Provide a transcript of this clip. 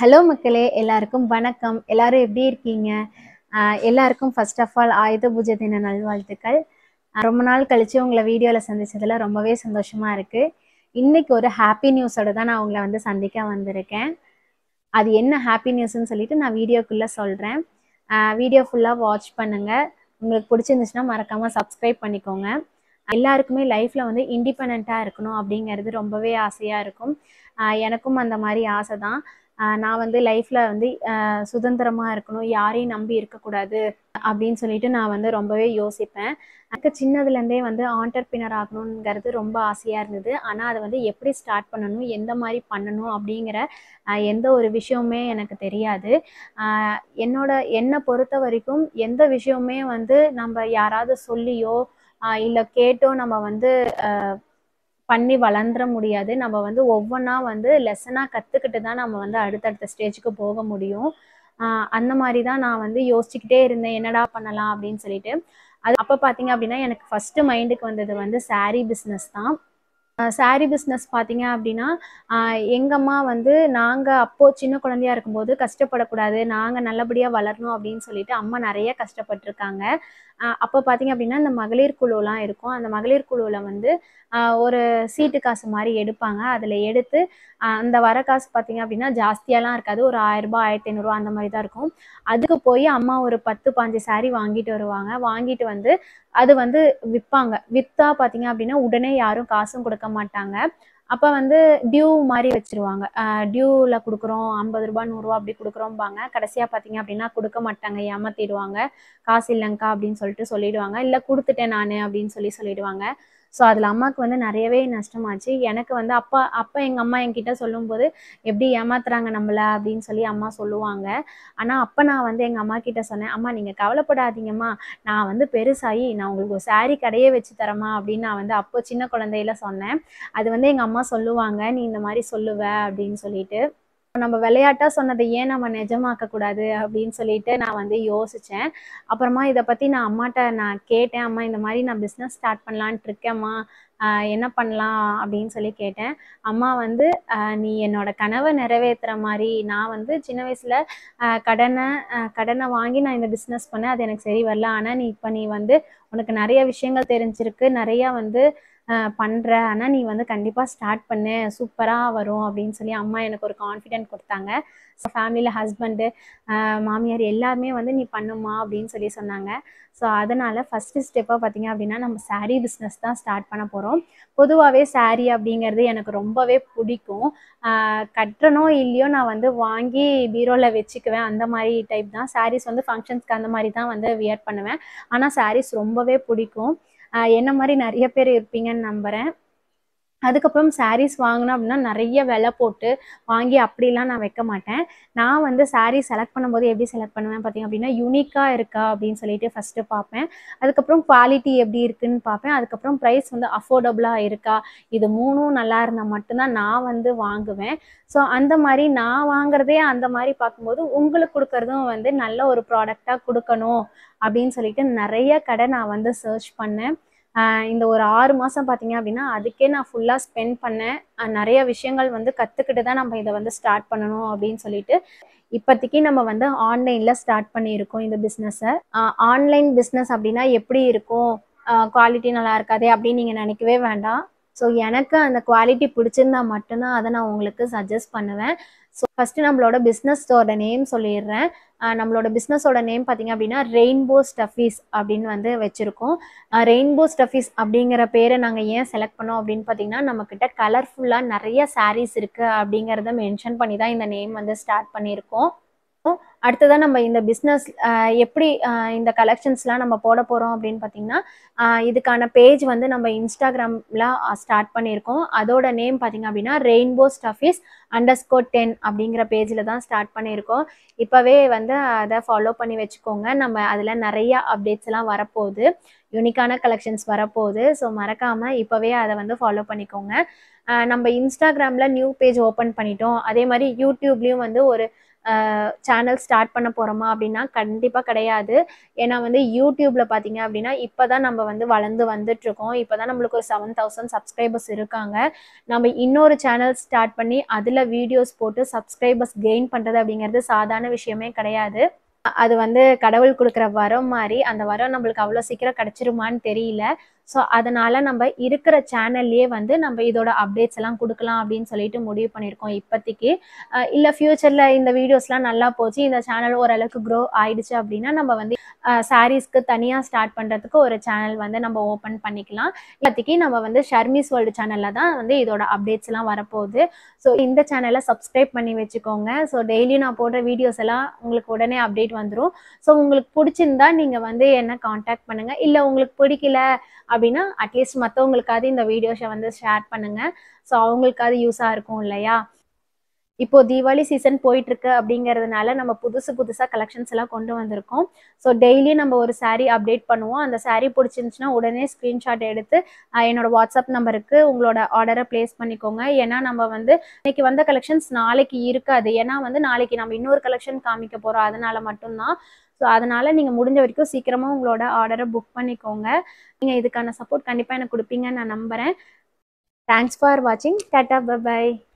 hello மக்களே எல்லாருக்கும் வணக்கம் எல்லாரும் எப்படி இருக்கீங்க எல்லாருக்கும் ஃபர்ஸ்ட் ஆஃப் ஆல் ஆயுத பூஜை தின நல்வாழ்த்துக்கள் ரொம்ப நாள் கழிச்சு உங்களை வீடியோவில் சந்திச்சதில் ரொம்பவே சந்தோஷமா இருக்கு இன்னைக்கு ஒரு ஹாப்பி நியூஸோட தான் நான் உங்களை வந்து சந்திக்க வந்திருக்கேன் அது என்ன ஹாப்பி நியூஸ்ன்னு சொல்லிட்டு நான் வீடியோக்குள்ளே சொல்கிறேன் வீடியோ ஃபுல்லாக வாட்ச் பண்ணுங்கள் உங்களுக்கு பிடிச்சிருந்துச்சுன்னா மறக்காமல் சப்ஸ்கிரைப் பண்ணிக்கோங்க எல்லாருக்குமே லைஃப்பில் வந்து இண்டிபெண்ட்டாக இருக்கணும் அப்படிங்கிறது ரொம்பவே ஆசையாக இருக்கும் எனக்கும் அந்த மாதிரி ஆசை தான் நான் வந்து லைஃப்பில் வந்து சுதந்திரமாக இருக்கணும் யாரையும் நம்பி இருக்கக்கூடாது அப்படின்னு சொல்லிட்டு நான் வந்து ரொம்பவே யோசிப்பேன் எனக்கு சின்னதுலேருந்தே வந்து ஆண்டர்பினர் ஆகணுங்கிறது ரொம்ப ஆசையாக இருந்தது ஆனால் அதை வந்து எப்படி ஸ்டார்ட் பண்ணணும் எந்த மாதிரி பண்ணணும் அப்படிங்கிற எந்த ஒரு விஷயமுமே எனக்கு தெரியாது என்னோட என்னை பொறுத்த வரைக்கும் எந்த விஷயமுமே வந்து நம்ம யாராவது சொல்லியோ இல்லை கேட்டோ நம்ம வந்து பண்ணி வளர்ந்துட முடியாது நம்ம வந்து ஒவ்வொன்றா வந்து லெசனாக கற்றுக்கிட்டு தான் நம்ம வந்து அடுத்தடுத்த ஸ்டேஜுக்கு போக முடியும் அந்த மாதிரி தான் நான் வந்து யோசிச்சுக்கிட்டே இருந்தேன் என்னடா பண்ணலாம் அப்படின்னு சொல்லிட்டு அது அப்போ பார்த்தீங்க அப்படின்னா எனக்கு ஃபஸ்ட்டு மைண்டுக்கு வந்தது வந்து சாரீ பிஸ்னஸ் தான் சாரீ பிஸ்னஸ் பார்த்தீங்க அப்படின்னா எங்கள் அம்மா வந்து நாங்கள் அப்போது சின்ன குழந்தையா இருக்கும்போது கஷ்டப்படக்கூடாது நாங்கள் நல்லபடியாக வளரணும் அப்படின்னு சொல்லிட்டு அம்மா நிறைய கஷ்டப்பட்டிருக்காங்க அப்போ பார்த்தீங்க அப்படின்னா இந்த மகளிர் குழுலாம் இருக்கும் அந்த மகளிர் குழுவில் வந்து ஒரு சீட்டு காசு மாதிரி எடுப்பாங்க அதில் எடுத்து அந்த வர காசு பார்த்தீங்க அப்படின்னா ஜாஸ்தியாலாம் இருக்காது ஒரு ஆயிரரூபா ஆயிரத்தி ஐநூறுரூவா அந்த மாதிரி தான் இருக்கும் அதுக்கு போய் அம்மா ஒரு பத்து பாஞ்சு சாரி வாங்கிட்டு வருவாங்க வாங்கிட்டு வந்து அது வந்து விற்பாங்க விற்றா பார்த்தீங்க அப்படின்னா உடனே யாரும் காசும் கொடுக்க மாட்டாங்க அப்ப வந்து டியூ மாதிரி வச்சிருவாங்க டியூல கொடுக்குறோம் ஐம்பது ரூபா நூறுரூவா அப்படி கொடுக்குறோம்பாங்க கடைசியா பார்த்தீங்க அப்படின்னா கொடுக்க மாட்டாங்க ஏமாத்திடுவாங்க காசு இல்லங்கா அப்படின்னு சொல்லிட்டு சொல்லிடுவாங்க இல்ல கொடுத்துட்டேன் நானு அப்படின்னு சொல்லி சொல்லிடுவாங்க ஸோ அதில் அம்மாவுக்கு வந்து நிறையவே நஷ்டமாச்சு எனக்கு வந்து அப்பா அப்பா எங்கள் அம்மா என்கிட்ட சொல்லும்போது எப்படி ஏமாத்துறாங்க நம்மளை அப்படின்னு சொல்லி அம்மா சொல்லுவாங்க ஆனால் அப்போ நான் வந்து எங்கள் அம்மா கிட்ட சொன்னேன் அம்மா நீங்கள் கவலைப்படாதீங்கம்மா நான் வந்து பெருசாகி நான் உங்களுக்கு ஒரு சாரீ கடையே வச்சு தரமா அப்படின்னு நான் வந்து அப்போ சின்ன குழந்தையில சொன்னேன் அது வந்து எங்கள் அம்மா சொல்லுவாங்க நீ இந்த மாதிரி சொல்லுவ அப்படின்னு சொல்லிட்டு நம்ம விளையாட்டாக சொன்னதை ஏன் நம்ம கூடாது அப்படின்னு சொல்லிட்டு நான் வந்து யோசித்தேன் அப்புறமா இதை பற்றி நான் அம்மாட்ட நான் கேட்டேன் அம்மா இந்த மாதிரி நான் பிஸ்னஸ் ஸ்டார்ட் பண்ணலான்ட்டு இருக்கேம்மா என்ன பண்ணலாம் அப்படின்னு சொல்லி கேட்டேன் அம்மா வந்து நீ என்னோட கனவை நிறைவேற்றுற மாதிரி நான் வந்து சின்ன வயசில் கடனை கடனை வாங்கி நான் இந்த பிஸ்னஸ் பண்ணேன் அது எனக்கு சரி வரல ஆனால் நீ இப்போ நீ வந்து உனக்கு நிறைய விஷயங்கள் தெரிஞ்சிருக்கு நிறையா வந்து பண்ணுற ஆனால் நீ வந்து கண்டிப்பாக ஸ்டார்ட் பண்ணு சூப்பராக வரும் அப்படின்னு சொல்லி அம்மா எனக்கு ஒரு கான்ஃபிடென்ட் கொடுத்தாங்க ஸோ ஃபேமிலியில் ஹஸ்பண்டு மாமியார் எல்லாருமே வந்து நீ பண்ணுமா அப்படின்னு சொல்லி சொன்னாங்க ஸோ அதனால் ஃபஸ்ட்டு ஸ்டெப்பாக பார்த்திங்க அப்படின்னா நம்ம சாரீ பிஸ்னஸ் தான் ஸ்டார்ட் பண்ண போகிறோம் பொதுவாகவே சாரீ அப்படிங்கிறது எனக்கு ரொம்பவே பிடிக்கும் கட்டுறனோ இல்லையோ நான் வந்து வாங்கி பீரோவில் வச்சுக்குவேன் அந்த மாதிரி டைப் தான் சாரீஸ் வந்து ஃபங்க்ஷன்ஸ்க்கு அந்த மாதிரி தான் வந்து வியர் பண்ணுவேன் ஆனால் சாரீஸ் ரொம்பவே பிடிக்கும் என்ன மாதிரி நிறைய பேர் இருப்பீங்கன்னு நம்புறேன் அதுக்கப்புறம் சாரீஸ் வாங்கினேன் அப்படின்னா நிறைய விலை போட்டு வாங்கி அப்படிலாம் நான் வைக்க மாட்டேன் நான் வந்து சாரீ செலக்ட் பண்ணும்போது எப்படி செலக்ட் பண்ணுவேன் பார்த்திங்க அப்படின்னா யூனிக்காக இருக்கா அப்படின்னு சொல்லிட்டு ஃபஸ்ட்டு பார்ப்பேன் அதுக்கப்புறம் குவாலிட்டி எப்படி இருக்குன்னு பார்ப்பேன் அதுக்கப்புறம் ப்ரைஸ் வந்து அஃபோர்டபுளாக இருக்கா இது மூணும் நல்லா இருந்தால் மட்டும்தான் நான் வந்து வாங்குவேன் ஸோ அந்த மாதிரி நான் வாங்குறதே அந்த மாதிரி பார்க்கும்போது உங்களுக்கு கொடுக்குறதும் வந்து நல்ல ஒரு ப்ராடக்டாக கொடுக்கணும் அப்படின்னு சொல்லிட்டு நிறைய கடை நான் வந்து சர்ச் பண்ணேன் இந்த ஒரு ஆறு மாதம் பார்த்தீங்க அப்படின்னா அதுக்கே நான் ஃபுல்லாக ஸ்பெண்ட் பண்ணேன் நிறைய விஷயங்கள் வந்து கற்றுக்கிட்டு தான் நம்ம இதை வந்து ஸ்டார்ட் பண்ணணும் அப்படின்னு சொல்லிட்டு இப்போதைக்கு நம்ம வந்து ஆன்லைனில் ஸ்டார்ட் பண்ணியிருக்கோம் இந்த பிஸ்னஸை ஆன்லைன் பிஸ்னஸ் அப்படின்னா எப்படி இருக்கும் குவாலிட்டி நல்லா இருக்காது அப்படின்னு நீங்கள் நினைக்கவே வேண்டாம் ஸோ எனக்கு அந்த குவாலிட்டி பிடிச்சிருந்தா மட்டும்தான் அதை நான் உங்களுக்கு சஜஸ்ட் பண்ணுவேன் ஸோ ஃபஸ்ட்டு நம்மளோட பிஸ்னஸோட நேம் சொல்லிடுறேன் நம்மளோட பிஸ்னஸோட நேம் பார்த்தீங்க அப்படின்னா ரெயின்போ ஸ்டஃபீஸ் அப்படின்னு வந்து வச்சுருக்கோம் ரெயின்போ ஸ்டஃபீஸ் அப்படிங்கிற பேரை நாங்கள் ஏன் செலக்ட் பண்ணோம் அப்படின்னு பார்த்தீங்கன்னா நம்மக்கிட்ட கலர்ஃபுல்லாக நிறைய சாரீஸ் இருக்குது அப்படிங்கிறத மென்ஷன் பண்ணி தான் இந்த நேம் வந்து ஸ்டார்ட் பண்ணியிருக்கோம் அடுத்ததாக நம்ம இந்த பிஸ்னஸ் எப்படி இந்த கலெக்ஷன்ஸ்லாம் நம்ம போட போகிறோம் அப்படின்னு பார்த்தீங்கன்னா இதுக்கான பேஜ் வந்து நம்ம இன்ஸ்டாகிராமில் ஸ்டார்ட் பண்ணியிருக்கோம் அதோட நேம் பார்த்தீங்க அப்படின்னா rainbow stuffies underscore ten அப்படிங்கிற பேஜில் தான் ஸ்டார்ட் பண்ணியிருக்கோம் இப்போவே வந்து அதை ஃபாலோ பண்ணி வச்சுக்கோங்க நம்ம அதில் நிறையா அப்டேட்ஸ் எல்லாம் வரப்போகுது யூனிக்கான கலெக்ஷன்ஸ் வரப்போகுது ஸோ மறக்காமல் இப்போவே அதை வந்து ஃபாலோ பண்ணிக்கோங்க நம்ம இன்ஸ்டாகிராமில் நியூ பேஜ் ஓப்பன் பண்ணிட்டோம் அதே மாதிரி யூடியூப்லேயும் வந்து ஒரு சேனல் ஸ்டார்ட் பண்ண போகிறோமா அப்படின்னா கண்டிப்பாக கிடையாது ஏன்னா வந்து யூடியூப்பில் பார்த்தீங்க அப்படின்னா இப்போ தான் நம்ம வந்து வளர்ந்து வந்துட்ருக்கோம் இப்போ தான் நம்மளுக்கு ஒரு செவன் தௌசண்ட் சப்ஸ்கிரைபர்ஸ் இருக்காங்க நம்ம இன்னொரு சேனல் ஸ்டார்ட் பண்ணி அதில் வீடியோஸ் போட்டு சப்ஸ்கிரைபர்ஸ் கெயின் பண்ணுறது அப்படிங்கிறது சாதாரண விஷயமே கிடையாது அது வந்து கடவுள் கொடுக்குற வரம் மாதிரி அந்த வரம் நம்மளுக்கு அவ்வளோ சீக்கிரம் கிடச்சிருமான்னு தெரியல ஸோ அதனால நம்ம இருக்கிற சேனல்லையே வந்து நம்ம இதோட அப்டேட்ஸ் எல்லாம் கொடுக்கலாம் அப்படின்னு சொல்லிட்டு முடிவு பண்ணியிருக்கோம் இப்போதைக்கு இல்லை ஃபியூச்சரில் இந்த வீடியோஸ்லாம் நல்லா போச்சு இந்த சேனல் ஓரளவுக்கு க்ரோ ஆயிடுச்சு அப்படின்னா நம்ம வந்து சாரீஸ்க்கு தனியாக ஸ்டார்ட் பண்ணுறதுக்கு ஒரு சேனல் வந்து நம்ம ஓப்பன் பண்ணிக்கலாம் இப்போதைக்கு நம்ம வந்து ஷர்மிஸ் வேர்ல்டு சேனலில் தான் வந்து இதோட அப்டேட்ஸ் எல்லாம் வரப்போகுது ஸோ இந்த சேனலை சப்ஸ்கிரைப் பண்ணி வச்சுக்கோங்க ஸோ டெய்லியும் நான் போடுற வீடியோஸ் எல்லாம் உங்களுக்கு உடனே அப்டேட் வந்துடும் ஸோ உங்களுக்கு பிடிச்சிருந்தா நீங்கள் வந்து என்ன காண்டாக்ட் பண்ணுங்கள் இல்லை உங்களுக்கு பிடிக்கல அப்படின்னா அட்லீஸ்ட் மற்றவங்களுக்காவது இந்த வீடியோஸை வந்து ஷேர் பண்ணுங்கள் ஸோ அவங்களுக்காவது யூஸாக இருக்கும் இல்லையா இப்போ தீபாவளி சீசன் போயிட்டு இருக்கு அப்படிங்கிறதுனால நம்ம புதுசு புதுசா கலெக்ஷன்ஸ் எல்லாம் கொண்டு வந்திருக்கோம் ஸோ டெய்லி நம்ம ஒரு சாரீ அப்டேட் பண்ணுவோம் அந்த சாரீ பிடிச்சிருந்துச்சுன்னா உடனே ஸ்கிரீன்ஷாட் எடுத்து என்னோட வாட்ஸ்அப் நம்பருக்கு உங்களோட ஆர்டரை பிளேஸ் பண்ணிக்கோங்க ஏன்னா நம்ம வந்து இன்னைக்கு வந்த கலெக்ஷன்ஸ் நாளைக்கு இருக்காது ஏன்னா வந்து நாளைக்கு நம்ம இன்னொரு கலெக்ஷன் காமிக்க போறோம் அதனால மட்டும்தான் ஸோ அதனால் நீங்கள் முடிஞ்ச வரைக்கும் சீக்கிரமாக உங்களோட ஆர்டரை புக் பண்ணிக்கோங்க நீங்கள் இதுக்கான சப்போர்ட் கண்டிப்பாக எனக்கு கொடுப்பீங்கன்னு நான் நம்புகிறேன் தேங்க்ஸ் ஃபார் வாட்சிங் டாட்டா பபாய்